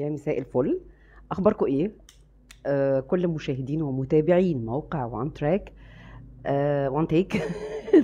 يا مساء الفل اخباركم ايه آه كل مشاهدين ومتابعين موقع وان تراك آه وان تيك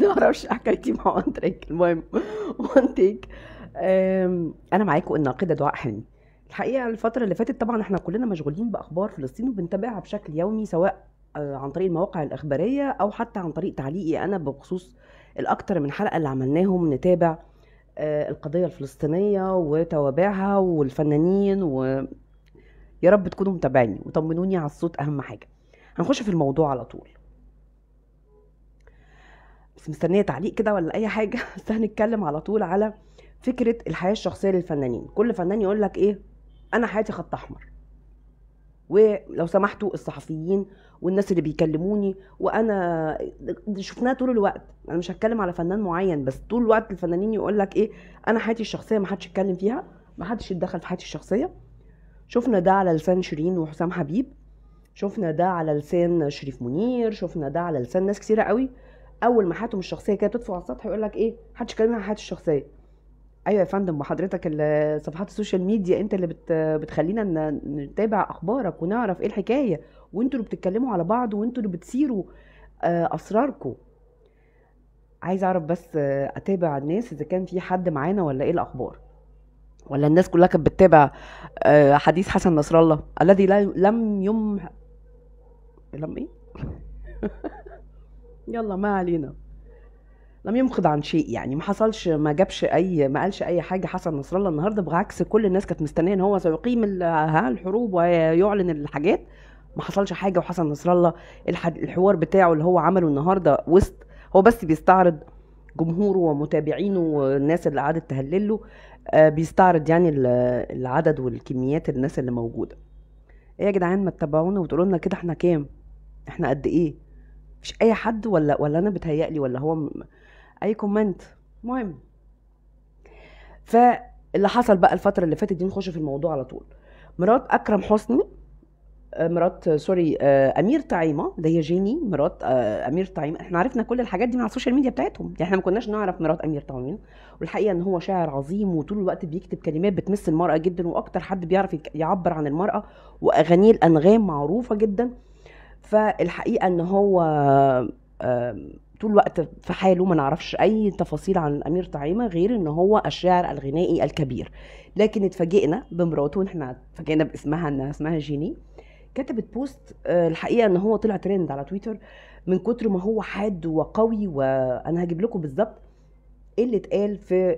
ما اعرفش حكايتي مع وان تراك المهم وان تيك آه انا معاكم الناقده دعاء حلمي الحقيقه الفتره اللي فاتت طبعا احنا كلنا مشغولين باخبار فلسطين وبنتابعها بشكل يومي سواء آه، عن طريق المواقع الاخباريه او حتى عن طريق تعليقي انا بخصوص الاكثر من حلقه اللي عملناهم نتابع آه، القضية الفلسطينية وتوابعها والفنانين و يا رب تكونوا متابعيني وطمنوني على الصوت أهم حاجة هنخش في الموضوع على طول بس مستنية تعليق كده ولا أي حاجة بس هنتكلم على طول على فكرة الحياة الشخصية للفنانين كل فنان يقول لك إيه أنا حياتي خط أحمر ولو سمحتوا الصحفيين والناس اللي بيكلموني وانا شفناها طول الوقت انا مش هتكلم على فنان معين بس طول الوقت الفنانين يقول لك ايه انا حياتي الشخصيه ما حدش يتكلم فيها ما حدش يتدخل في حياتي الشخصيه شفنا ده على لسان شيرين وحسام حبيب شفنا ده على لسان شريف منير شفنا ده على لسان ناس كثيره قوي اول ما حياتهم الشخصيه كده تدفع على السطح يقول لك ايه حدش يتكلم عن حياتي الشخصيه ايوه يا فندم وحضرتك ال- صفحات السوشيال ميديا انت اللي بت بتخلينا نتابع اخبارك ونعرف ايه الحكايه وانتوا اللي بتتكلموا على بعض وانتوا اللي بتثيروا اسراركوا آه، اسراركم عايز اعرف بس آه، اتابع الناس اذا كان في حد معانا ولا ايه الاخبار ولا الناس كلها كانت بتتابع آه، حديث حسن نصر الله الذي لم يم لم ايه يلا ما علينا لم يمخض عن شيء يعني ما حصلش ما جابش اي ما قالش اي حاجه حسن نصر الله النهارده بعكس كل الناس كانت مستنيه ان هو سيقيم الحروب ويعلن الحاجات ما حصلش حاجه وحسن نصر الله الحوار بتاعه اللي هو عمله النهارده وسط هو بس بيستعرض جمهوره ومتابعينه والناس اللي قعدت تهلل له آه، بيستعرض يعني العدد والكميات الناس اللي موجوده ايه يا جدعان ما تتابعونا وتقولوا لنا كده احنا كام احنا قد ايه مفيش اي حد ولا ولا انا بتهيألي ولا هو اي كومنت مهم فاللي حصل بقى الفتره اللي فاتت دي نخش في الموضوع على طول مرات اكرم حسني آه، مرات سوري آه، آه، امير طعيمه اللي هي جيني مرات امير طعيمه احنا عرفنا كل الحاجات دي من على السوشيال ميديا بتاعتهم يعني احنا ما كناش نعرف مرات امير طعيمه والحقيقه ان هو شاعر عظيم وطول الوقت بيكتب كلمات بتمس المراه جدا واكتر حد بيعرف يعبر عن المراه واغانيه الانغام معروفه جدا فالحقيقه ان هو طول الوقت في حاله ما نعرفش اي تفاصيل عن الامير طعيمه غير ان هو الشاعر الغنائي الكبير لكن اتفاجئنا بمراته احنا اتفاجئنا باسمها انها اسمها جيني كتبت بوست آه، الحقيقه ان هو طلع ترند على تويتر من كتر ما هو حاد وقوي وانا هجيب لكم بالظبط ايه اللي اتقال في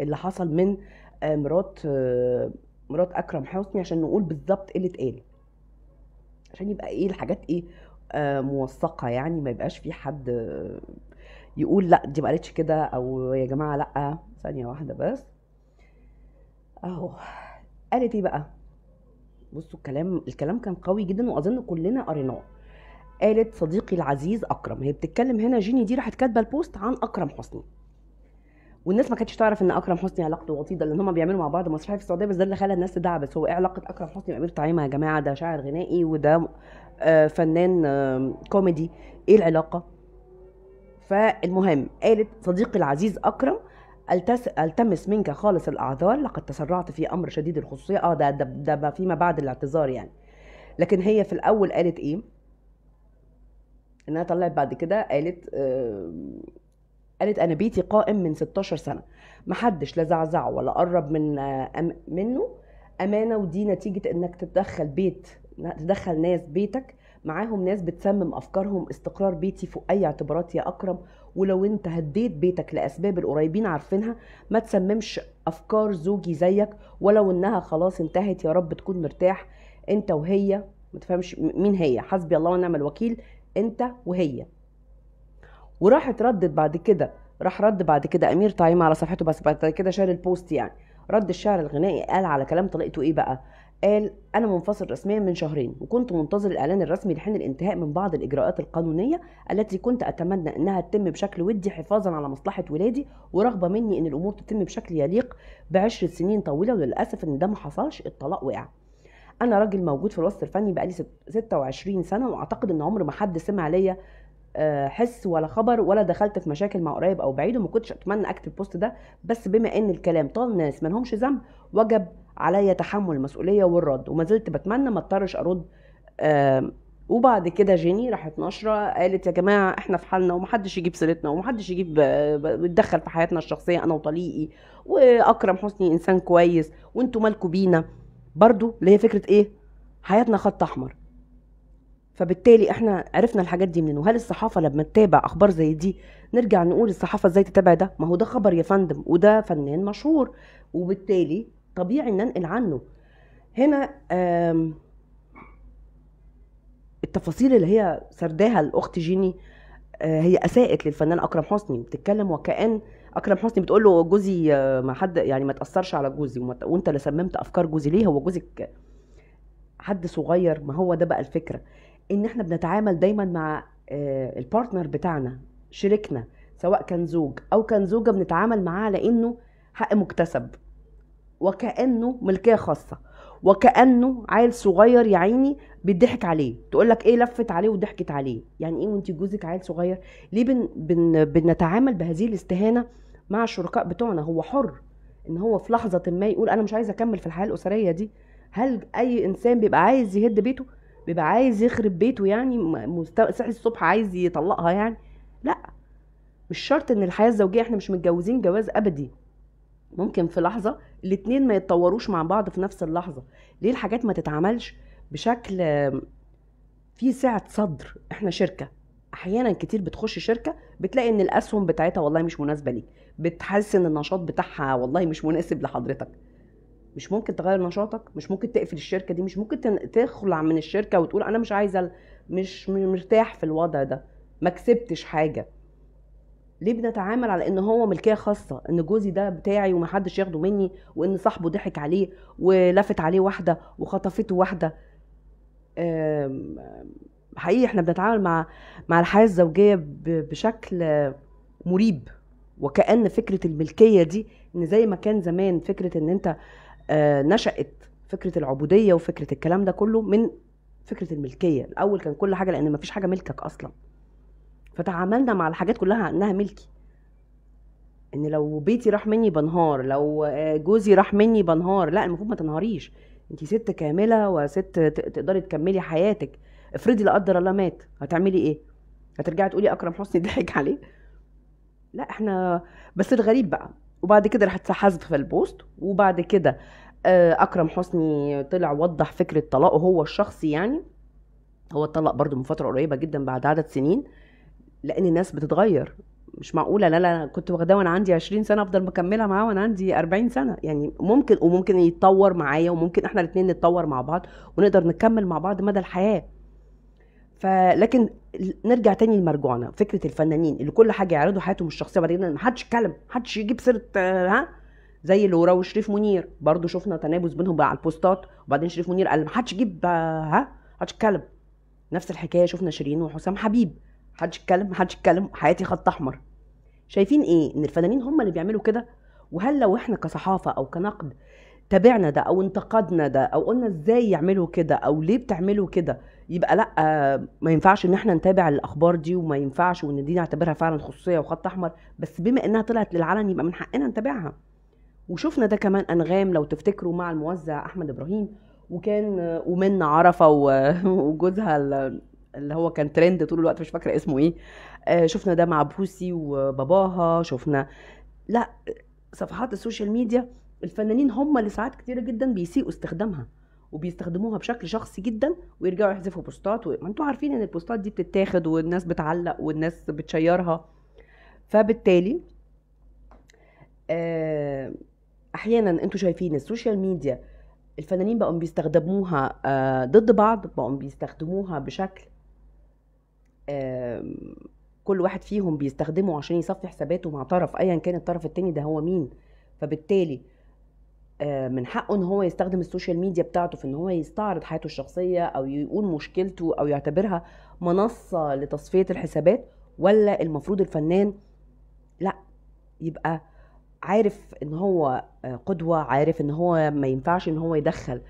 اللي حصل من آه، مرات آه، مرات اكرم حسني عشان نقول بالظبط ايه اللي اتقال عشان يبقى ايه الحاجات ايه موثقه يعني ما يبقاش في حد يقول لا دي ما قالتش كده او يا جماعه لا ثانيه واحده بس اهو قالت ايه بقى بصوا الكلام الكلام كان قوي جدا واظن كلنا قريناه قالت صديقي العزيز اكرم هي بتتكلم هنا جيني دي راحت كاتبه البوست عن اكرم حسني والناس ما كانتش تعرف ان اكرم حسني علاقته وطيده لان هم بيعملوا مع بعض مسرحيه في السعوديه بس ده اللي خلى الناس تدعبس هو ايه علاقه اكرم حسني بامير طعيمه يا جماعه ده شاعر غنائي وده آه، فنان كوميدي ايه العلاقه فالمهم قالت صديقي العزيز اكرم التس... التمس منك خالص الاعذار لقد تسرعت في امر شديد الخصوصيه اه ده ده, ده فيما بعد الاعتذار يعني لكن هي في الاول قالت ايه انها طلعت بعد كده قالت آه قالت انا بيتي قائم من 16 سنه محدش لا زعزعه ولا قرب من آه منه امانه ودي نتيجه انك تتدخل بيت تدخل ناس بيتك معاهم ناس بتسمم افكارهم استقرار بيتي فوق اي اعتبارات يا اكرم ولو انت هديت بيتك لاسباب القريبين عارفينها ما تسممش افكار زوجي زيك ولو انها خلاص انتهت يا رب تكون مرتاح انت وهي ما تفهمش مين هي حسبي الله ونعم الوكيل انت وهي وراحت ردت بعد كده راح رد بعد كده امير طعيم على صفحته بس بعد كده شال البوست يعني رد الشعر الغنائي قال على كلام طليقته ايه بقى قال أنا منفصل رسميا من شهرين وكنت منتظر الإعلان الرسمي لحين الانتهاء من بعض الإجراءات القانونية التي كنت أتمنى أنها تتم بشكل ودي حفاظا على مصلحة ولادي ورغبة مني أن الأمور تتم بشكل يليق بعشر سنين طويلة وللأسف أن ده ما حصلش الطلاق وقع أنا راجل موجود في الوسط الفني بقالي 26 سنة وأعتقد أن عمر ما حد سمع ليا آه، حس ولا خبر ولا دخلت في مشاكل مع قريب او بعيد وما كنتش اتمنى اكتب البوست ده بس بما ان الكلام طال ناس ما لهمش ذنب وجب عليا تحمل المسؤوليه والرد وما زلت بتمنى ما اضطرش ارد وبعد كده جيني راحت نشرة قالت يا جماعة احنا في حالنا ومحدش يجيب سيرتنا ومحدش يجيب آه، يتدخل في حياتنا الشخصية انا وطليقي واكرم حسني انسان كويس وانتوا مالكوا بينا برضو اللي هي فكرة ايه حياتنا خط احمر فبالتالي احنا عرفنا الحاجات دي منين وهل الصحافه لما تتابع اخبار زي دي نرجع نقول الصحافه ازاي تتابع ده ما هو ده خبر يا فندم وده فنان مشهور وبالتالي طبيعي انقل عنه هنا التفاصيل اللي هي سرداها الاخت جيني آه، هي اساءت للفنان اكرم حسني بتتكلم وكأن اكرم حسني بتقول له جوزي آه، ما حد يعني ما تاثرش على جوزي وانت اللي سممت افكار جوزي ليه هو جوزك حد صغير ما هو ده بقى الفكره ان احنا بنتعامل دايما مع آه، البارتنر بتاعنا شريكنا سواء كان زوج او كان زوجه بنتعامل معاه على انه حق مكتسب وكانه ملكيه خاصه وكانه عيل صغير يا عيني بيضحك عليه تقول لك ايه لفت عليه وضحكت عليه يعني ايه وانت جوزك عيل صغير ليه بن بن بنتعامل بهذه الاستهانه مع الشركاء بتوعنا هو حر ان هو في لحظه ما يقول انا مش عايز اكمل في الحياه الاسريه دي هل اي انسان بيبقى عايز يهد بيته بيبقى عايز يخرب بيته يعني صحي الصبح عايز يطلقها يعني لا مش شرط ان الحياه الزوجيه احنا مش متجوزين جواز ابدي ممكن في لحظه الاثنين ما يتطوروش مع بعض في نفس اللحظه ليه الحاجات ما تتعملش بشكل في سعه صدر احنا شركه احيانا كتير بتخش شركه بتلاقي ان الاسهم بتاعتها والله مش مناسبه ليك بتحس ان النشاط بتاعها والله مش مناسب لحضرتك مش ممكن تغير نشاطك مش ممكن تقفل الشركه دي مش ممكن تخلع من الشركه وتقول انا مش عايزه مش مرتاح في الوضع ده ما كسبتش حاجه ليه بنتعامل على ان هو ملكيه خاصه ان جوزي ده بتاعي ومحدش ياخده مني وان صاحبه ضحك عليه ولفت عليه واحده وخطفته واحده حقيقي احنا بنتعامل مع مع الحياه الزوجيه بشكل مريب وكأن فكرة الملكية دي ان زي ما كان زمان فكرة ان انت آه، نشأت فكرة العبودية وفكرة الكلام ده كله من فكرة الملكية الأول كان كل حاجة لأن مفيش حاجة ملكك أصلاً فتعاملنا مع الحاجات كلها انها ملكي ان لو بيتي راح مني بنهار لو آه، جوزي راح مني بنهار لا المفروض ما تنهاريش انت ست كامله وست تقدري تكملي حياتك افرضي لا قدر الله مات هتعملي ايه هترجعي تقولي اكرم حسني ضحك عليه لا احنا بس الغريب بقى وبعد كده راح اتحاسب في البوست وبعد كده آه، اكرم حسني طلع وضح فكره طلاقه هو الشخصي يعني هو اتطلق برضو من فتره قريبه جدا بعد عدد سنين لان الناس بتتغير مش معقوله لا لا انا كنت واخداه وانا عندي 20 سنه افضل مكمله معاه وانا عندي 40 سنه يعني ممكن وممكن يتطور معايا وممكن احنا الاثنين نتطور مع بعض ونقدر نكمل مع بعض مدى الحياه فلكن نرجع تاني لمرجوعنا فكره الفنانين اللي كل حاجه يعرضوا حياتهم الشخصيه بعدين حدش يتكلم حدش يجيب سيره ها زي لورا وشريف منير برضو شفنا تنابز بينهم بقى على البوستات وبعدين شريف منير قال ما حدش يجيب ها حدش يتكلم نفس الحكايه شفنا شيرين وحسام حبيب محدش يتكلم محدش يتكلم حياتي خط احمر شايفين ايه ان الفنانين هم اللي بيعملوا كده وهل لو احنا كصحافه او كنقد تابعنا ده او انتقدنا ده او قلنا ازاي يعملوا كده او ليه بتعملوا كده يبقى لا ما ينفعش ان احنا نتابع الاخبار دي وما ينفعش وان دي نعتبرها فعلا خصوصيه وخط احمر بس بما انها طلعت للعلن يبقى من حقنا نتابعها وشفنا ده كمان انغام لو تفتكروا مع الموزع احمد ابراهيم وكان ومن عرفه وجوزها اللي هو كان ترند طول الوقت مش فاكره اسمه ايه آه، شفنا ده مع بوسي وباباها شفنا لا صفحات السوشيال ميديا الفنانين هم اللي ساعات كتيرة جدا بيسيئوا استخدامها وبيستخدموها بشكل شخصي جدا ويرجعوا يحذفوا بوستات وما ما انتوا عارفين ان البوستات دي بتتاخد والناس بتعلق والناس بتشيرها فبالتالي آه، احيانا انتوا شايفين السوشيال ميديا الفنانين بقوا بيستخدموها آه، ضد بعض بقوا بيستخدموها بشكل كل واحد فيهم بيستخدمه عشان يصفي حساباته مع طرف ايا كان الطرف التاني ده هو مين فبالتالي آه، من حقه ان هو يستخدم السوشيال ميديا بتاعته في ان هو يستعرض حياته الشخصيه او يقول مشكلته او يعتبرها منصه لتصفيه الحسابات ولا المفروض الفنان لا يبقى عارف ان هو آه، قدوه عارف ان هو ما ينفعش ان هو يدخل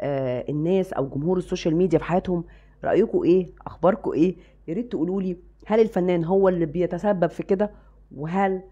آه، الناس او جمهور السوشيال ميديا في حياتهم رايكم ايه اخباركم ايه يا ريت تقولوا لي هل الفنان هو اللي بيتسبب في كده وهل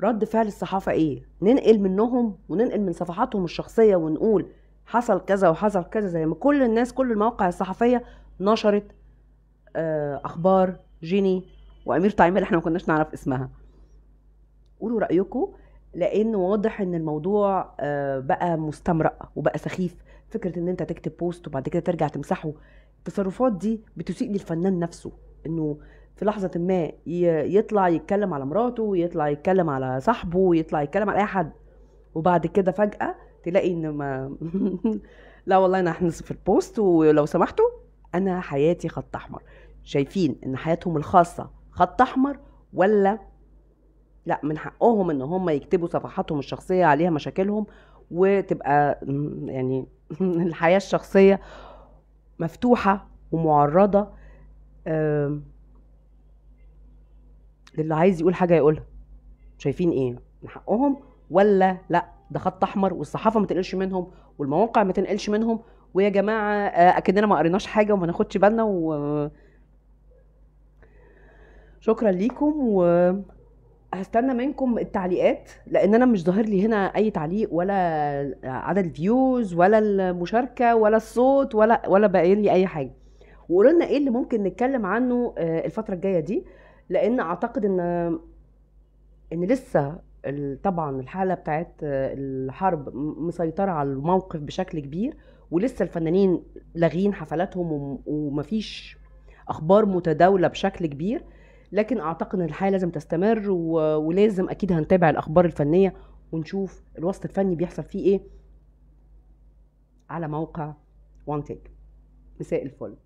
رد فعل الصحافه ايه ننقل منهم وننقل من صفحاتهم الشخصيه ونقول حصل كذا وحصل كذا زي ما كل الناس كل المواقع الصحفيه نشرت آه، اخبار جيني وامير طعيمه اللي احنا ما كناش نعرف اسمها قولوا رايكم لان واضح ان الموضوع آه، بقى مستمرق وبقى سخيف فكره ان انت تكتب بوست وبعد كده ترجع تمسحه التصرفات دي بتسيء للفنان نفسه انه في لحظه ما يطلع يتكلم على مراته ويطلع يتكلم على صاحبه ويطلع يتكلم على اي حد وبعد كده فجاه تلاقي ان ما لا والله انا هنزل في البوست ولو سمحتوا انا حياتي خط احمر شايفين ان حياتهم الخاصه خط احمر ولا لا من حقهم ان هم يكتبوا صفحاتهم الشخصيه عليها مشاكلهم وتبقى يعني الحياه الشخصيه مفتوحه ومعرضه اللي عايز يقول حاجه يقولها شايفين ايه من حقهم ولا لا ده خط احمر والصحافه ما تنقلش منهم والمواقع ما تنقلش منهم ويا جماعه آه، اكننا ما قريناش حاجه وما ناخدش بالنا و شكرا ليكم و هستنى منكم التعليقات لان انا مش ظاهر لي هنا اي تعليق ولا عدد الفيوز ولا المشاركه ولا الصوت ولا ولا باين لي اي حاجه وقولوا لنا ايه اللي ممكن نتكلم عنه آه، الفتره الجايه دي لان اعتقد ان ان لسه طبعا الحاله بتاعت آه، الحرب مسيطره على الموقف بشكل كبير ولسه الفنانين لاغيين حفلاتهم ومفيش اخبار متداوله بشكل كبير لكن اعتقد ان الحاله لازم تستمر ولازم اكيد هنتابع الاخبار الفنيه ونشوف الوسط الفني بيحصل فيه ايه على موقع وان تيك مساء الفل